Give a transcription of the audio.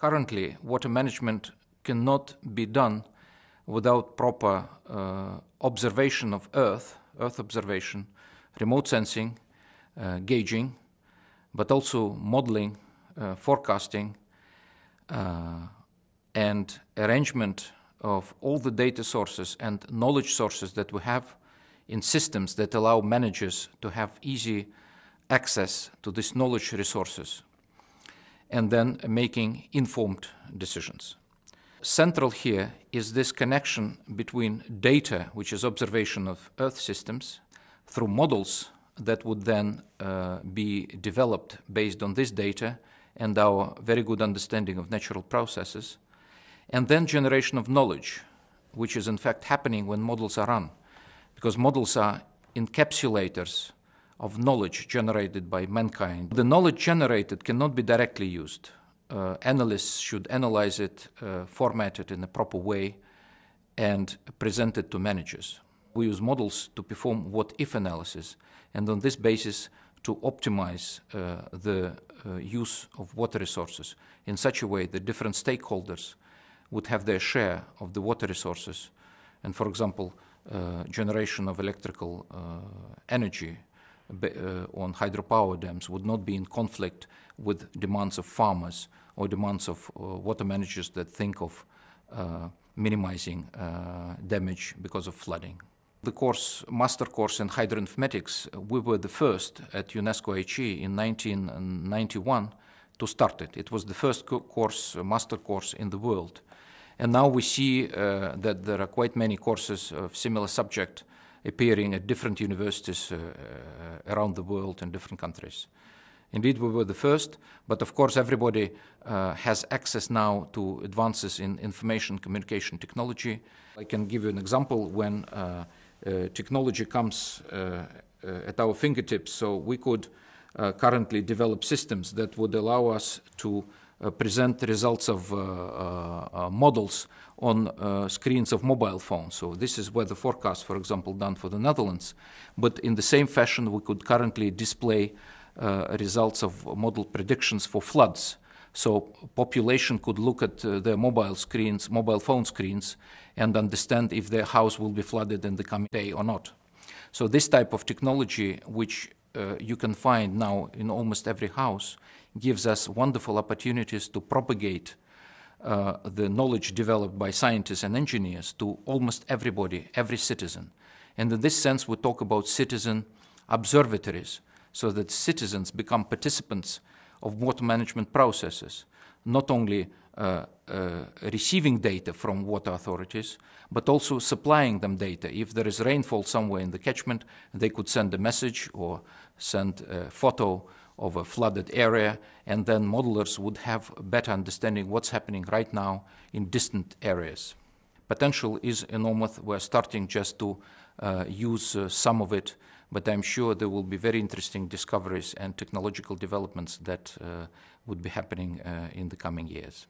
Currently, water management cannot be done without proper uh, observation of Earth, Earth observation, remote sensing, uh, gauging, but also modeling, uh, forecasting, uh, and arrangement of all the data sources and knowledge sources that we have in systems that allow managers to have easy access to these knowledge resources and then making informed decisions. Central here is this connection between data, which is observation of Earth systems, through models that would then uh, be developed based on this data and our very good understanding of natural processes, and then generation of knowledge, which is in fact happening when models are run, because models are encapsulators of knowledge generated by mankind. The knowledge generated cannot be directly used. Uh, analysts should analyze it, uh, format it in a proper way, and present it to managers. We use models to perform what if analysis, and on this basis, to optimize uh, the uh, use of water resources in such a way that different stakeholders would have their share of the water resources, and for example, uh, generation of electrical uh, energy uh, on hydropower dams would not be in conflict with demands of farmers or demands of uh, water managers that think of uh, minimizing damage because of flooding. The course, master course in hydroinformatics, we were the first at UNESCO HE in 1991 to start it. It was the first course, master course in the world. And now we see uh, that there are quite many courses of similar subject appearing at different universities uh, uh, around the world in different countries. Indeed, we were the first, but of course, everybody uh, has access now to advances in information communication technology. I can give you an example when uh, uh, technology comes uh, at our fingertips. So, we could currently develop systems that would allow us to present results of uh, uh, uh, models on screens of mobile phones. So this is where the forecast, for example, done for the Netherlands. But in the same fashion, we could currently display results of model predictions for floods. So population could look at their mobile screens, mobile phone screens, and understand if their house will be flooded in the coming day or not. So this type of technology, which uh, you can find now in almost every house gives us wonderful opportunities to propagate uh, the knowledge developed by scientists and engineers to almost everybody, every citizen. And in this sense, we talk about citizen observatories, so that citizens become participants of water management processes not only uh, uh, receiving data from water authorities, but also supplying them data. If there is rainfall somewhere in the catchment, they could send a message or send a photo of a flooded area, and then modelers would have a better understanding what's happening right now in distant areas. Potential is enormous. We're starting just to uh, use uh, some of it but I'm sure there will be very interesting discoveries and technological developments that uh, would be happening uh, in the coming years.